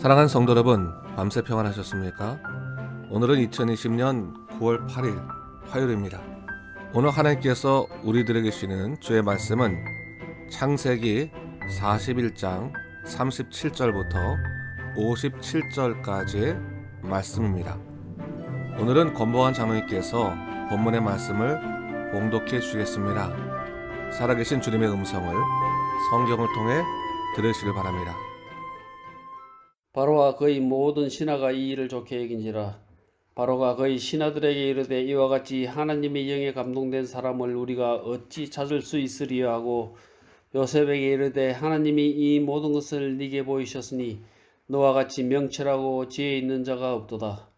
사랑하는 성도 여러분, 밤새 평안하셨습니까? 오늘은 2020년 9월 8일 화요일입니다. 오늘 하나님께서 우리들에게 주시는 주의 말씀은 창세기 41장 37절부터 57절까지의 말씀입니다. 오늘은 권보한 장로님께서 본문의 말씀을 봉독해 주시겠습니다. 살아계신 주님의 음성을 성경을 통해 들으시길 바랍니다. 바로와 그의 모든 신하가 이 일을 좋게 여긴지라 바로가 그의 신하들에게 이르되 이와 같이 하나님의 영에 감동된 사람을 우리가 어찌 찾을 수 있으리요 하고 요셉에게 이르되 하나님이 이 모든 것을 네게 보이셨으니 너와 같이 명철하고 지혜 있는 자가 없도다.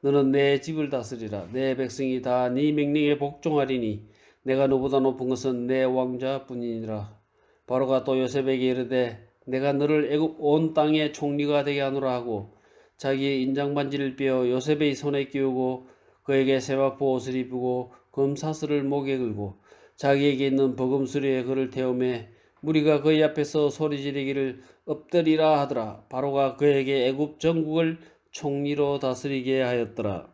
너는 내 집을 다스리라. 내 백성이 다 네 명령에 복종하리니 내가 너보다 높은 것은 내 왕자뿐이니라. 바로가 또 요셉에게 이르되 내가 너를 애굽 온 땅의 총리가 되게 하노라 하고 자기의 인장반지를 빼어 요셉의 손에 끼우고 그에게 세바포 옷을 입고 검사슬을 목에 걸고 자기에게 있는 버금수리에 그를 태우매 무리가 그의 앞에서 소리지르기를 엎드리라 하더라. 바로가 그에게 애굽 전국을 총리로 다스리게 하였더라.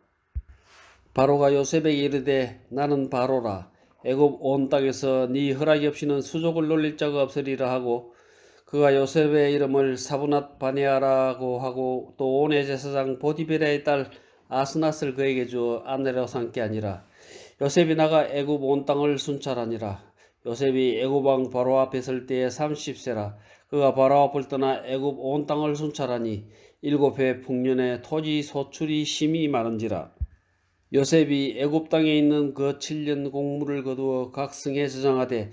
바로가 요셉에게 이르되 나는 바로라. 애굽 온 땅에서 네 허락이 없이는 수족을 놀릴 자가 없으리라 하고 그가 요셉의 이름을 사부낫 바네아라고 하고 또 온의 제사장 보디베레의 딸 아스낫을 그에게 주어 아내로 삼게 아니라 요셉이 나가 애굽 온 땅을 순찰하니라 요셉이 애굽 왕 바로 앞에 설 때에 30세라 그가 바로 앞을 떠나 애굽 온 땅을 순찰하니 일곱 해 풍년에 토지 소출이 심히 많은지라 요셉이 애굽 땅에 있는 그 7년 공물을 거두어 각 성에 저장하되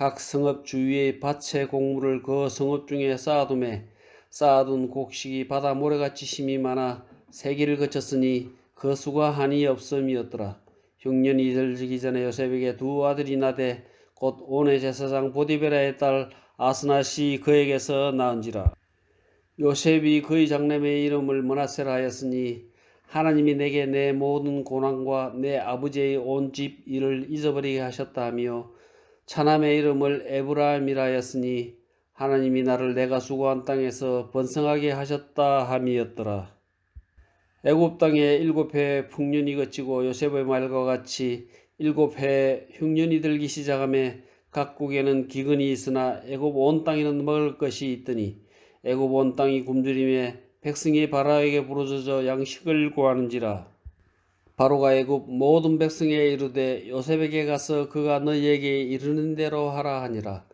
각 성읍 주위의 밭의 곡물을 그 성읍 중에 쌓아둠에 쌓아둔 곡식이 바다 모래같이 심이 많아 세기를 거쳤으니 그 수가 한이 없음이었더라. 흉년이 들기 전에 요셉에게 두 아들이 나되 곧 온의 제사장 보디베라의 딸 아스나시 그에게서 낳은지라. 요셉이 그의 장남의 이름을 문하세라 하였으니 하나님이 내게 내 모든 고난과 내 아버지의 온 집 일을 잊어버리게 하셨다 하며 차남의 이름을 에브라임이라 하였으니 하나님이 나를 내가 수고한 땅에서 번성하게 하셨다 함이었더라. 애굽 땅에 일곱 해 풍년이 거치고 요셉의 말과 같이 일곱 해 흉년이 들기 시작함에 각국에는 기근이 있으나 애굽 온 땅에는 먹을 것이 있더니 애굽 온 땅이 굶주림에 백성이 바라에게 부르짖어 양식을 구하는지라 바로가 애굽 모든 백성에 이르되 요셉에게 가서 그가 너희에게 이르는 대로 하라 하니라.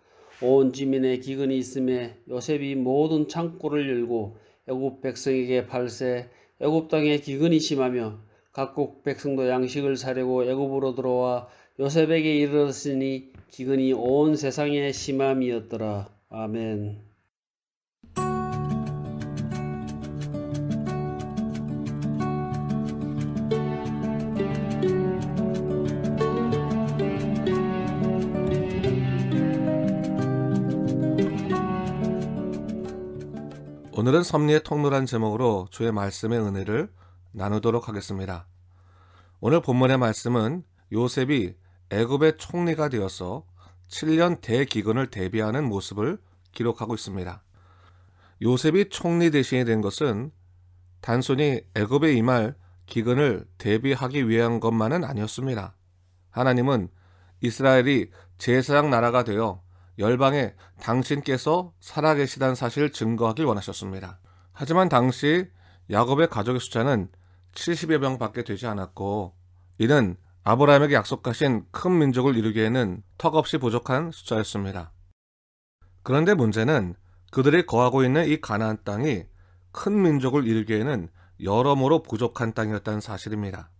온 지민의 기근이 있음에 요셉이 모든 창고를 열고 애굽 백성에게 팔세 애굽 땅에 기근이 심하며 각국 백성도 양식을 사려고 애굽으로 들어와 요셉에게 이르렀으니 기근이 온 세상에 심함이었더라. 아멘. 오늘은 섭리의 통로란 제목으로 주의 말씀의 은혜를 나누도록 하겠습니다. 오늘 본문의 말씀은 요셉이 애굽의 총리가 되어서 7년 대기근을 대비하는 모습을 기록하고 있습니다. 요셉이 총리 대신이 된 것은 단순히 애굽의 이말 기근을 대비하기 위한 것만은 아니었습니다. 하나님은 이스라엘이 제사장 나라가 되어 열방에 당신께서 살아계시다는 사실을 증거하길 원하셨습니다. 하지만 당시 야곱의 가족의 숫자는 70여 명밖에 되지 않았고 이는 아브라함에게 약속하신 큰 민족을 이루기에는 턱없이 부족한 숫자였습니다. 그런데 문제는 그들이 거하고 있는 이 가나안 땅이 큰 민족을 이루기에는 여러모로 부족한 땅이었다는 사실입니다.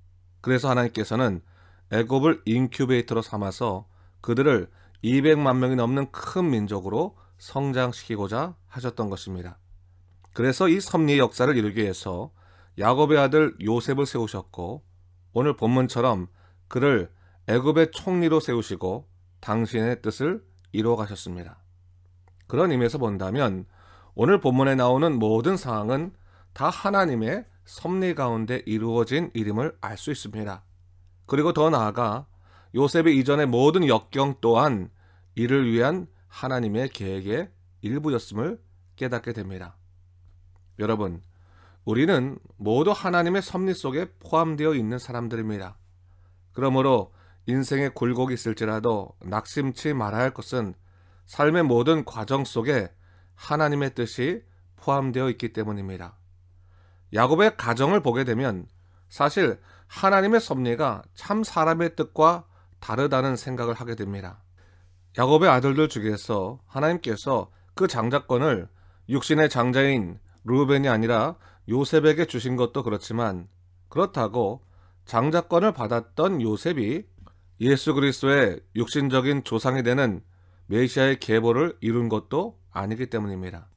그래서 하나님께서는 애굽을 인큐베이터로 삼아서 그들을 200만 명이 넘는 큰 민족으로 성장시키고자 하셨던 것입니다. 그래서 이 섭리의 역사를 이루기 위해서 야곱의 아들 요셉을 세우셨고 오늘 본문처럼 그를 애굽의 총리로 세우시고 당신의 뜻을 이루어 가셨습니다. 그런 의미에서 본다면 오늘 본문에 나오는 모든 상황은 다 하나님의 섭리 가운데 이루어진 이름을 알 수 있습니다. 그리고 더 나아가 요셉의 이전의 모든 역경 또한 이를 위한 하나님의 계획의 일부였음을 깨닫게 됩니다. 여러분, 우리는 모두 하나님의 섭리 속에 포함되어 있는 사람들입니다. 그러므로 인생의 굴곡이 있을지라도 낙심치 말아야 할 것은 삶의 모든 과정 속에 하나님의 뜻이 포함되어 있기 때문입니다. 야곱의 가정을 보게 되면 사실 하나님의 섭리가 참 사람의 뜻과 다르다는 생각을 하게 됩니다. 야곱의 아들들 중에서 하나님께서 그 장자권을 육신의 장자인 루벤이 아니라 요셉에게 주신 것도 그렇지만 그렇다고 장자권을 받았던 요셉이 예수 그리스도의 육신적인 조상이 되는 메시아의 계보를 이룬 것도 아니기 때문입니다.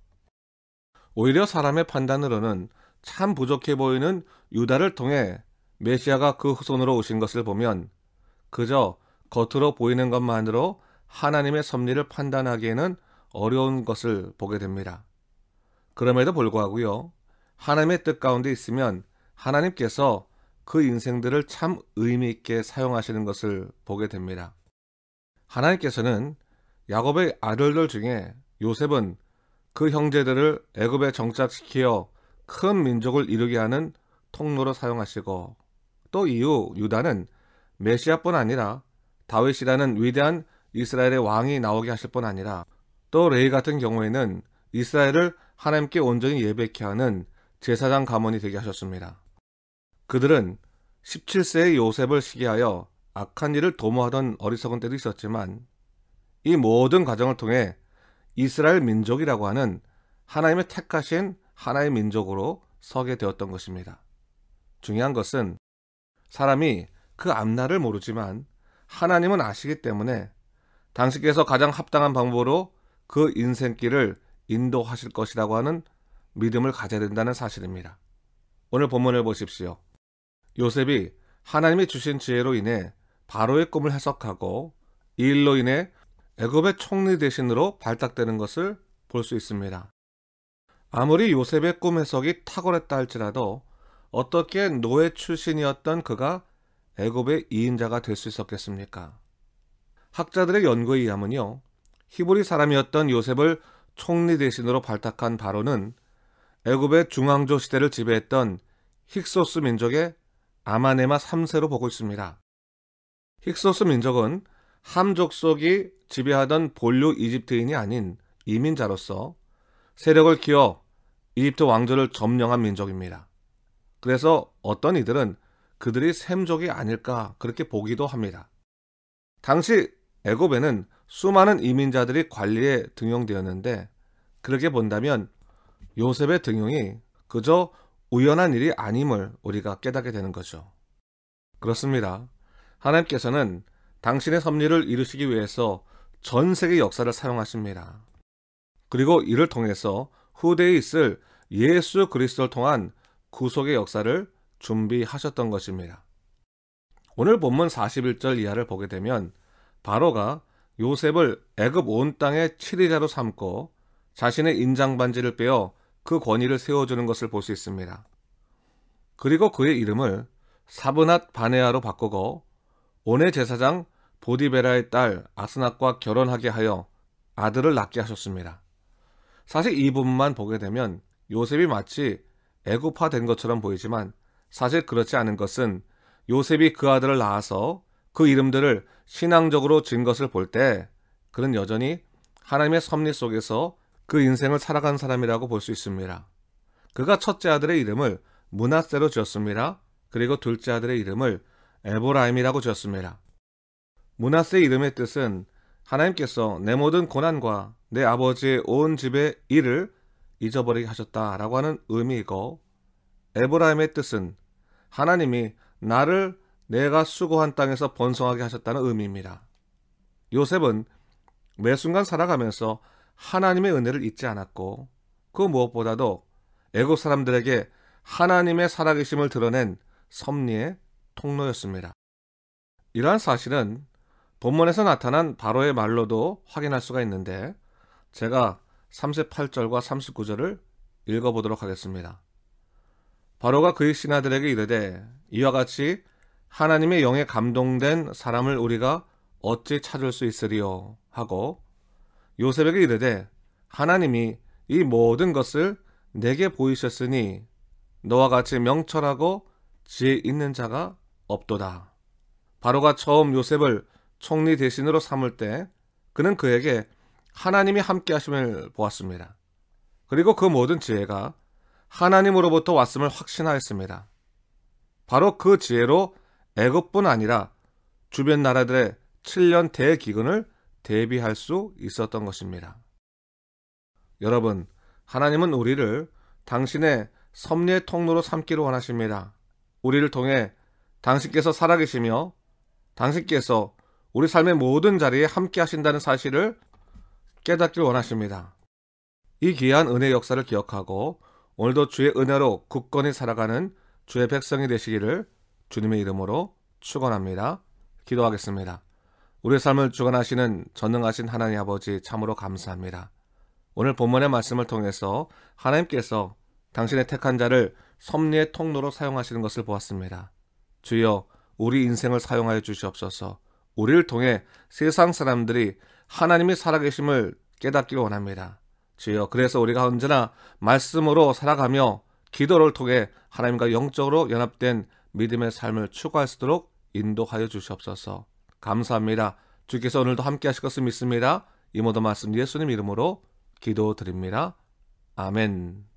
오히려 사람의 판단으로는 참 부족해 보이는 유다를 통해 메시아가 그 후손으로 오신 것을 보면 그저 겉으로 보이는 것만으로 하나님의 섭리를 판단하기에는 어려운 것을 보게 됩니다. 그럼에도 불구하고요. 하나님의 뜻 가운데 있으면 하나님께서 그 인생들을 참 의미 있게 사용하시는 것을 보게 됩니다. 하나님께서는 야곱의 아들들 중에 요셉은 그 형제들을 애굽에 정착시키어 큰 민족을 이루게 하는 통로로 사용하시고 또 이후 유다는 메시아뿐 아니라 다윗이라는 위대한 이스라엘의 왕이 나오게 하실 뿐 아니라 또 레이 같은 경우에는 이스라엘을 하나님께 온전히 예배케 하는 제사장 가문이 되게 하셨습니다. 그들은 17세의 요셉을 시기하여 악한 일을 도모하던 어리석은 때도 있었지만 이 모든 과정을 통해 이스라엘 민족이라고 하는 하나님의 택하신 하나의 민족으로 서게 되었던 것입니다. 중요한 것은 사람이 그 앞날을 모르지만 하나님은 아시기 때문에 당신께서 가장 합당한 방법으로 그 인생길을 인도하실 것이라고 하는 믿음을 가져야 된다는 사실입니다. 오늘 본문을 보십시오. 요셉이 하나님이 주신 지혜로 인해 바로의 꿈을 해석하고 이 일로 인해 애굽의 총리 대신으로 발탁되는 것을 볼 수 있습니다. 아무리 요셉의 꿈 해석이 탁월했다 할지라도 어떻게 노예 출신이었던 그가 애굽의 이인자가 될 수 있었겠습니까? 학자들의 연구에 의하면요. 히브리 사람이었던 요셉을 총리 대신으로 발탁한 바로는 애굽의 중앙조 시대를 지배했던 힉소스 민족의 아마네마 3세로 보고 있습니다. 힉소스 민족은 함족속이 지배하던 본류 이집트인이 아닌 이민자로서 세력을 키워 이집트 왕조를 점령한 민족입니다. 그래서 어떤 이들은 그들이 샘족이 아닐까 그렇게 보기도 합니다. 당시 에고베는 수많은 이민자들이 관리에 등용되었는데 그렇게 본다면 요셉의 등용이 그저 우연한 일이 아님을 우리가 깨닫게 되는 거죠. 그렇습니다. 하나님께서는 당신의 섭리를 이루시기 위해서 전 세계 역사를 사용하십니다. 그리고 이를 통해서 후대에 있을 예수 그리스도를 통한 구속의 역사를 준비하셨던 것입니다. 오늘 본문 41절 이하를 보게 되면 바로가 요셉을 애굽 온 땅의 치리자로 삼고 자신의 인장반지를 빼어 그 권위를 세워주는 것을 볼 수 있습니다. 그리고 그의 이름을 사브낫 바네아로 바꾸고 온의 제사장 보디베라의 딸 아스낫과 결혼하게 하여 아들을 낳게 하셨습니다. 사실 이 부분만 보게 되면 요셉이 마치 애굽화된 것처럼 보이지만 사실 그렇지 않은 것은 요셉이 그 아들을 낳아서 그 이름들을 신앙적으로 진 것을 볼 때 그는 여전히 하나님의 섭리 속에서 그 인생을 살아간 사람이라고 볼 수 있습니다. 그가 첫째 아들의 이름을 문하세로 지었습니다. 그리고 둘째 아들의 이름을 에보라임이라고 지었습니다. 문하세 이름의 뜻은 하나님께서 내 모든 고난과 내 아버지의 온 집의 일을 잊어버리게 하셨다라고 하는 의미이고 에브라임의 뜻은 하나님이 나를 내가 수고한 땅에서 번성하게 하셨다는 의미입니다. 요셉은 매 순간 살아가면서 하나님의 은혜를 잊지 않았고 그 무엇보다도 애국 사람들에게 하나님의 살아계심을 드러낸 섭리의 통로였습니다. 이러한 사실은 본문에서 나타난 바로의 말로도 확인할 수가 있는데 제가 38절과 39절을 읽어보도록 하겠습니다. 바로가 그의 신하들에게 이르되 이와 같이 하나님의 영에 감동된 사람을 우리가 어찌 찾을 수 있으리요 하고 요셉에게 이르되 하나님이 이 모든 것을 내게 보이셨으니 너와 같이 명철하고 지혜 있는 자가 없도다. 바로가 처음 요셉을 총리 대신으로 삼을 때 그는 그에게 하나님이 함께 하심을 보았습니다. 그리고 그 모든 지혜가 하나님으로부터 왔음을 확신하였습니다. 바로 그 지혜로 애굽뿐 아니라 주변 나라들의 7년 대기근을 대비할 수 있었던 것입니다. 여러분, 하나님은 우리를 당신의 섭리의 통로로 삼기로 원하십니다. 우리를 통해 당신께서 살아계시며 당신께서 우리 삶의 모든 자리에 함께 하신다는 사실을 깨닫길 원하십니다. 이 귀한 은혜 역사를 기억하고 오늘도 주의 은혜로 굳건히 살아가는 주의 백성이 되시기를 주님의 이름으로 축원합니다. 기도하겠습니다. 우리 삶을 주관하시는 전능하신 하나님 아버지 참으로 감사합니다. 오늘 본문의 말씀을 통해서 하나님께서 당신의 택한 자를 섭리의 통로로 사용하시는 것을 보았습니다. 주여, 우리 인생을 사용하여 주시옵소서. 우리를 통해 세상 사람들이 하나님이 살아계심을 깨닫기를 원합니다. 지요. 그래서 우리가 언제나 말씀으로 살아가며 기도를 통해 하나님과 영적으로 연합된 믿음의 삶을 추구할 수 있도록 인도하여 주시옵소서. 감사합니다. 주께서 오늘도 함께 하실 것을 믿습니다. 이 모든 말씀 예수님 이름으로 기도드립니다. 아멘.